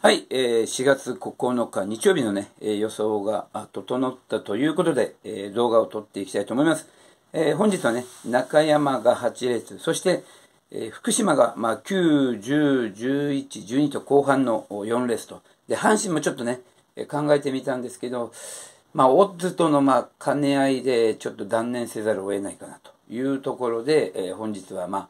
はい、えー、4月9日日曜日のね、えー、予想が整ったということで、えー、動画を撮っていきたいと思います。えー、本日はね、中山が8列、そして、えー、福島が、まあ、9、10、11、12と後半の4レースと。で、阪神もちょっとね、えー、考えてみたんですけど、まあ、オッズとの、まあ、兼ね合いで、ちょっと断念せざるを得ないかなというところで、えー、本日は、まあ、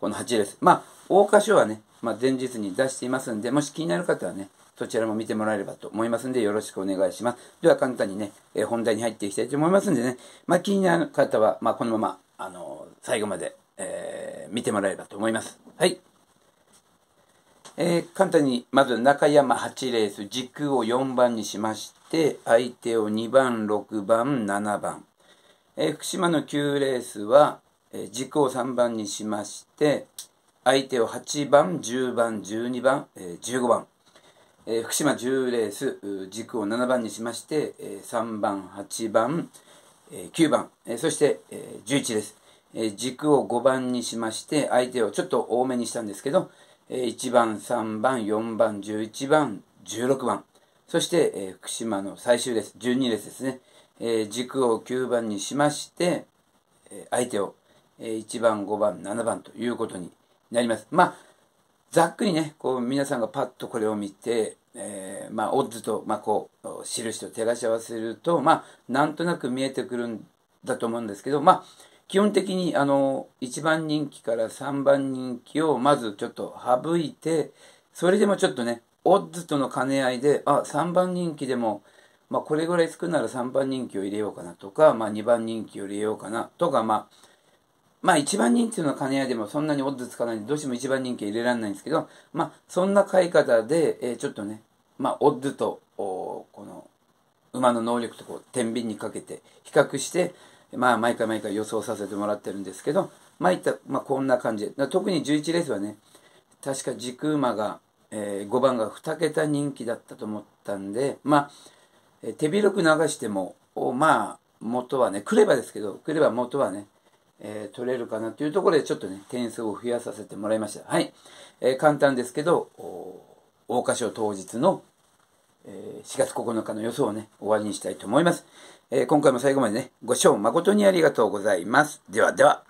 この8レース。まあ、大箇所はね、まあ、前日に出していますんで、もし気になる方はね、そちらも見てもらえればと思いますんで、よろしくお願いします。では簡単にね、え本題に入っていきたいと思いますんでね、まあ、気になる方は、まあ、このまま、あの最後まで、えー、見てもらえればと思います。はい。えー、簡単に、まず中山8レース、軸を4番にしまして、相手を2番、6番、7番。えー、福島の9レースは、え軸を3番にしまして、相手を8番、10番、12番、15番、えー、福島10レース、軸を7番にしまして、3番、8番、9番、そして、11です、軸を5番にしまして、相手をちょっと多めにしたんですけど、1番、3番、4番、11番、16番、そして、福島の最終レース、12レースですね、軸を9番にしまして、相手を、1番、5番、7番ということになります。まあ、ざっくりね、こう皆さんがパッとこれを見て、えー、まあ、オッズと、まあ、こう、印と照らし合わせると、まあ、なんとなく見えてくるんだと思うんですけど、まあ、基本的に、あの、1番人気から3番人気をまずちょっと省いて、それでもちょっとね、オッズとの兼ね合いで、あ、3番人気でも、まあ、これぐらいつくなら3番人気を入れようかなとか、まあ、2番人気を入れようかなとか、まあ、まあ一番人気の金屋でもそんなにオッズつかないんで、どうしても一番人気入れられないんですけど、まあそんな買い方で、えー、ちょっとね、まあオッズと、この、馬の能力とこう、天秤にかけて比較して、まあ毎回毎回予想させてもらってるんですけど、まあいった、まあこんな感じで、特に11レースはね、確か軸馬が、えー、5番が2桁人気だったと思ったんで、まあ、えー、手広く流しても、まあ元はね、来ればですけど、来れば元はね、えー、取れるかなというところで、ちょっとね、点数を増やさせてもらいました。はい。えー、簡単ですけど、桜花賞当日の、えー、4月9日の予想をね、終わりにしたいと思います。え今回も最後までね、ご視聴誠にありがとうございます。ではでは。